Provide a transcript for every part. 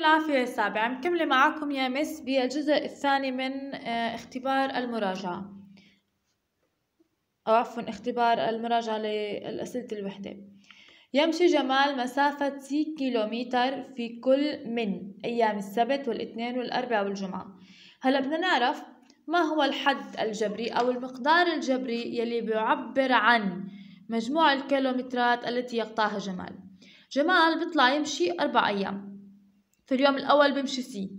العافية السابعة مكملة معاكم يا مس بالجزء الثاني من آه، اختبار المراجعة أو عفوا اختبار المراجعة لأسئلة الوحدة يمشي جمال مسافة سي كيلومتر في كل من أيام السبت والاثنين والأربعاء والجمعة هلا بدنا نعرف ما هو الحد الجبري أو المقدار الجبري يلي بيعبر عن مجموع الكيلومترات التي يقطعها جمال جمال بيطلع يمشي أربع أيام فاليوم الأول بمشي سي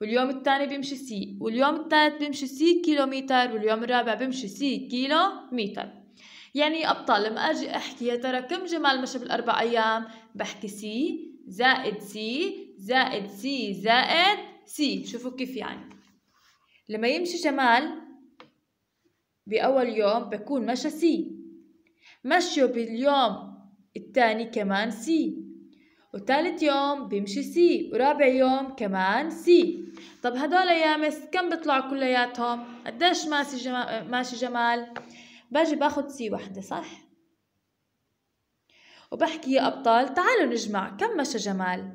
واليوم الثاني بمشي سي واليوم الثالث بمشي سي كيلو متر واليوم الرابع بمشي سي كيلو متر يعني أبطال لما أجي أحكي يا ترى كم جمال مشى بالأربع أيام بحكي سي زائد سي زائد سي زائد سي شوفوا كيف يعني لما يمشي جمال بأول يوم بكون مشى سي مشيه باليوم الثاني كمان سي وثالث يوم بيمشي سي ورابع يوم كمان سي طب هدول يامس كم بيطلعوا كلياتهم قديش ماشي جمال, ماشي جمال؟ باجي باخذ سي وحدة صح وبحكي يا أبطال تعالوا نجمع كم مشى جمال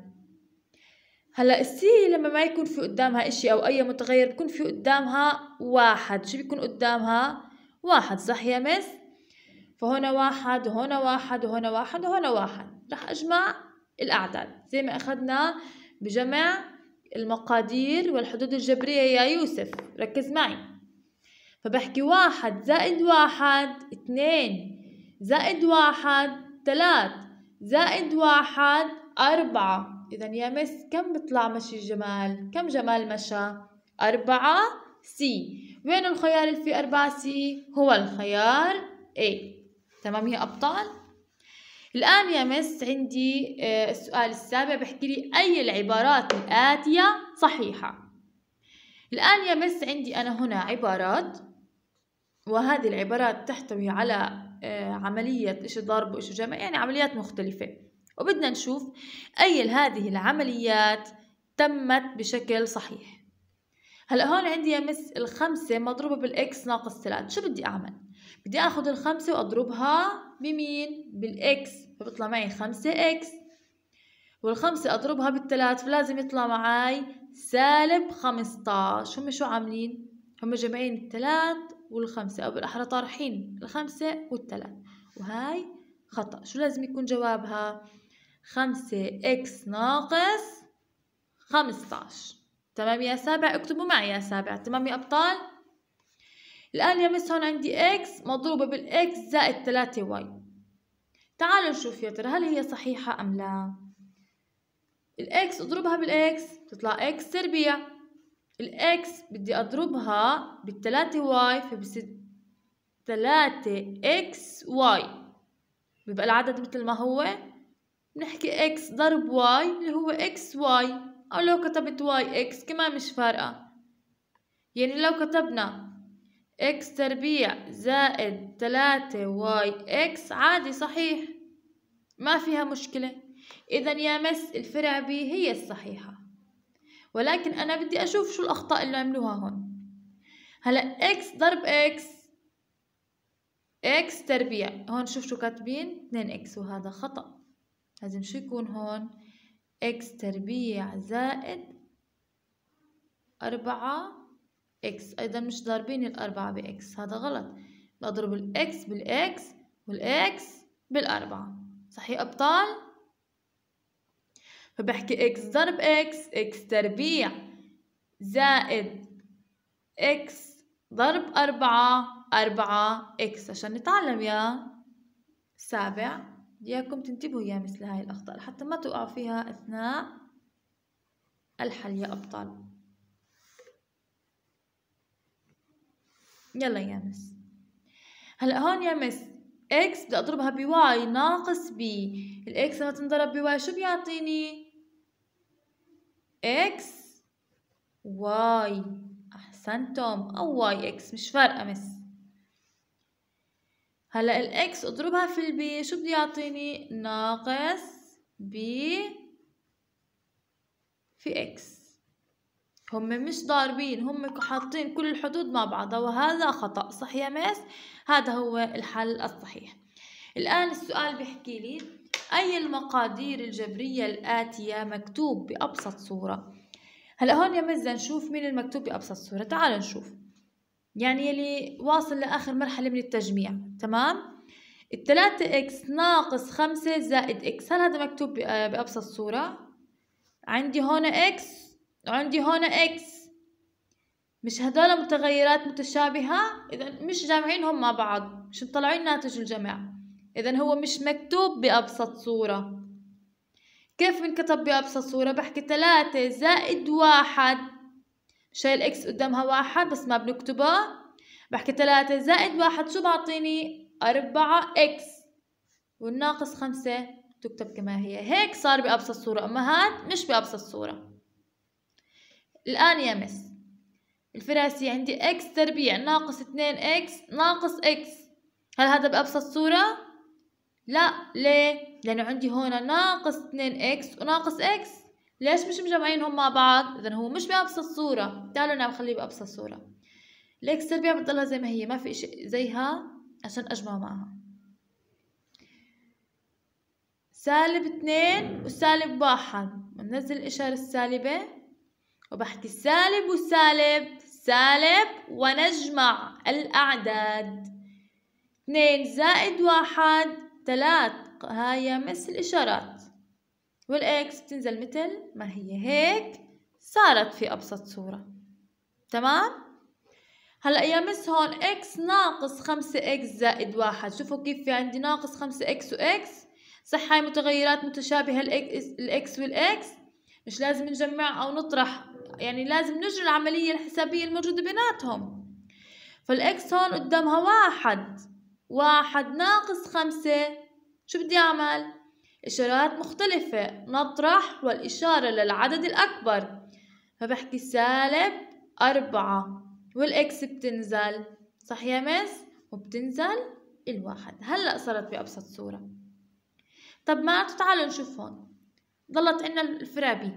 هلا السي لما ما يكون في قدامها اشي او اي متغير بكون في قدامها واحد شو بيكون قدامها واحد صح يا مس فهنا واحد وهنا واحد وهنا واحد وهنا واحد رح اجمع الأعداد زي ما أخذنا بجمع المقادير والحدود الجبرية يا يوسف ركز معي فبحكي واحد زائد واحد اتنين زائد واحد تلات زائد واحد أربعة إذا يا مس كم بطلع مشي الجمال؟ كم جمال مشى؟ أربعة سي وين الخيار اللي فيه أربعة سي؟ هو الخيار A تمام يا أبطال؟ الآن يا مس عندي آه، السؤال السابع بحكي لي أي العبارات الآتية صحيحة الآن يا مس عندي أنا هنا عبارات وهذه العبارات تحتوي على آه، عملية إشي ضرب وإشي جمع يعني عمليات مختلفة وبدنا نشوف أي هذه العمليات تمت بشكل صحيح هلا هون عندي يا مس الخمسة مضروبة بالإكس ناقص ثلاث شو بدي أعمل؟ بدي اخد الخمسة واضربها بمين بالاكس فبيطلع معي خمسة اكس والخمسة اضربها بالثلاث فلازم يطلع معي سالب خمسطاش هم شو عاملين هم جمعين الثلاث والخمسة او بالاحرى طارحين الخمسة والثلاث وهاي خطأ شو لازم يكون جوابها خمسة اكس ناقص خمسطاش تمام يا سابع اكتبوا معي يا سابع تمام يا ابطال الآن يا مس هون عندي x مضروبة x زائد 3y تعالوا نشوف يا ترى هل هي صحيحة أم لا x اضربها x بتطلع x تربيع x بدي أضربها بالتلاتة y فبصير تلاتة x y. بيبقى العدد مثل ما هو بنحكي x ضرب y اللي هو x y. أو لو كتبت y x كمان مش فارقة يعني لو كتبنا إكس تربيع زائد تلاتة واي إكس عادي صحيح ما فيها مشكلة إذا يا مس الفرع بي هي الصحيحة ولكن أنا بدي أشوف شو الأخطاء اللي عملوها هون هلا إكس ضرب إكس إكس تربيع هون شوف شو كاتبين 2 إكس وهذا خطأ لازم شو يكون هون إكس تربيع زائد أربعة اكس ايضا مش ضاربين الاربعة باكس هذا غلط بضرب الاكس بالاكس والاكس بالاربعة صحيح ابطال فبحكي اكس ضرب اكس اكس تربيع زائد اكس ضرب أربعة أربعة إكس عشان نتعلم يا سابع إياكم تنتبهوا يا مثل هاي الأخطاء حتى ما تقعوا فيها أثناء الحل يا أبطال يلا يا مس هلا هون يا مس اكس بدي اضربها بواي ناقص بي الاكس لما تنضرب بواي شو بيعطيني اكس واي احسنتم او واي اكس مش فارقه مس هلا الاكس اضربها في البي شو بده يعطيني ناقص بي في اكس هم مش ضاربين هم حاطين كل الحدود مع بعضها وهذا خطأ صح يا ميس هذا هو الحل الصحيح الآن السؤال بيحكي لي أي المقادير الجبرية الآتية مكتوب بأبسط صورة هلا هون يا ميس نشوف مين المكتوب بأبسط صورة تعالوا نشوف يعني يلي واصل لآخر مرحلة من التجميع تمام التلاتة إكس ناقص خمسة زائد إكس هل هذا مكتوب بأبسط صورة عندي هون إكس وعندي هون اكس مش هدول متغيرات متشابهة اذا مش جامعينهم مع بعض مش مطلعين ناتج الجمع اذا هو مش مكتوب بأبسط صورة كيف بنكتب بأبسط صورة بحكي ثلاثة زائد واحد شايل اكس قدامها واحد بس ما بنكتبه بحكي ثلاثة زائد واحد شو بعطيني أربعة اكس والناقص خمسة تكتب كما هي هيك صار بأبسط صورة أما هاد مش بأبسط صورة الآن يا مس الفراسي عندي اكس تربيع ناقص اتنين اكس ناقص اكس هل هذا بأبسط صورة؟ لا ليه؟ لأنه عندي هنا ناقص اتنين اكس وناقص اكس ليش مش مجمعينهم مع بعض؟ إذا هو مش بأبسط صورة تعالوا أنا نعم بخليه بأبسط صورة الاكس تربيع بتضلها زي ما هي ما في إشي زيها عشان أجمع معها سالب اتنين وسالب واحد بنزل الإشارة السالبة وبحكي السالب والسالب سالب ونجمع الأعداد اثنين زائد واحد ثلاث هاي مثل إشارات والإكس بتنزل مثل ما هي هيك صارت في أبسط صورة تمام هلا يا مس هون إكس ناقص خمسة إكس زائد واحد شوفوا كيف في عندي ناقص خمسة إكس وإكس صح هاي متغيرات متشابهة الإكس والإكس مش لازم نجمع أو نطرح يعني لازم نجري العملية الحسابية الموجودة بيناتهم فالإكس هون قدامها واحد واحد ناقص خمسة شو بدي أعمل؟ إشارات مختلفة نطرح والإشارة للعدد الأكبر فبحكي سالب أربعة والإكس بتنزل صح يا مس؟ وبتنزل الواحد هلأ صارت بأبسط صورة طب ما تعالوا نشوف هون ضلت عنا الفرابي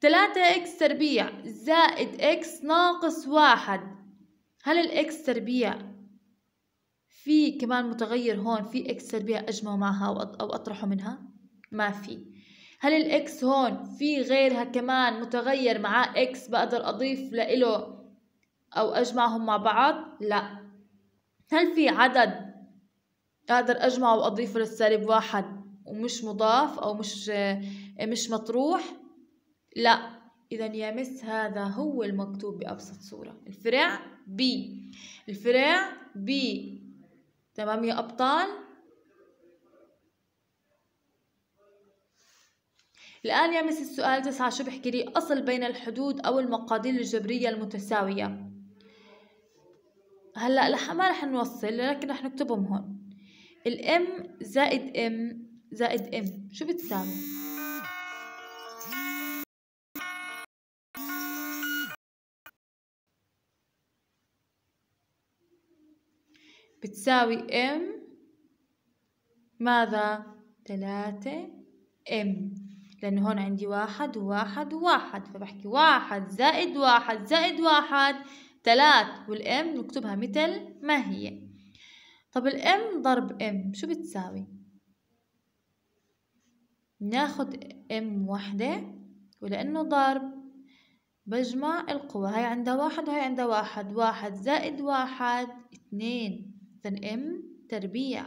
تلاتة إكس تربيع زائد إكس ناقص واحد هل الإكس تربيع في كمان متغير هون في إكس تربيع أجمعه معها أو أطرحه منها ما في هل الإكس هون في غيرها كمان متغير مع إكس بقدر أضيف لإله أو أجمعهم مع بعض لا هل في عدد أقدر أجمعه وأضيفه للسالب واحد ومش مضاف أو مش آه، مش مطروح لا إذا يا مس هذا هو المكتوب بأبسط صورة الفرع B الفرع B تمام يا أبطال الآن يا مس السؤال تسعة شو بحكي لي أصل بين الحدود أو المقادير الجبرية المتساوية هلا رح ما رح نوصل لكن رح نكتبهم هون الام زائد ام زائد ام شو بتساوي بتساوي ام ماذا ثلاثة ام لانه هون عندي واحد وواحد وواحد فبحكي واحد زائد واحد زائد واحد ثلاث والام نكتبها مثل ما هي طب الام ضرب ام شو بتساوي ناخد ام وحدة ولأنه ضرب بجمع القوى هاي عندها واحد وهاي عندها واحد واحد زائد واحد اتنين then M تربيع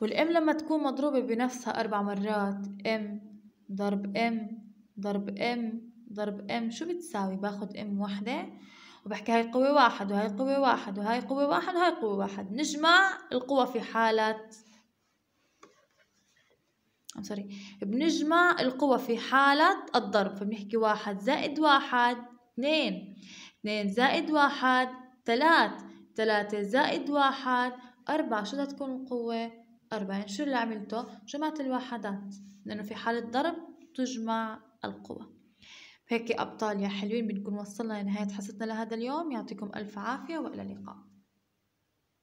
والام لما تكون مضروبة بنفسها أربع مرات ام ضرب ام ضرب ام ضرب ام شو بتساوي باخد ام وحدة وبحكي هاي قوة واحد وهاي قوة واحد وهاي قوة واحد وهاي قوة واحد نجمع القوة في حالة سوري بنجمع القوة في حالة الضرب فبنحكي واحد زائد واحد اثنين اثنين زائد واحد ثلاث 3 زائد واحد أربعة شو بدها تكون القوة أربعين يعني شو اللي عملته جمعت الواحدات لأنه في حالة ضرب تجمع القوى هيك أبطال يا حلوين بنكون وصلنا لنهاية حصتنا لهذا اليوم يعطيكم ألف عافية وإلى اللقاء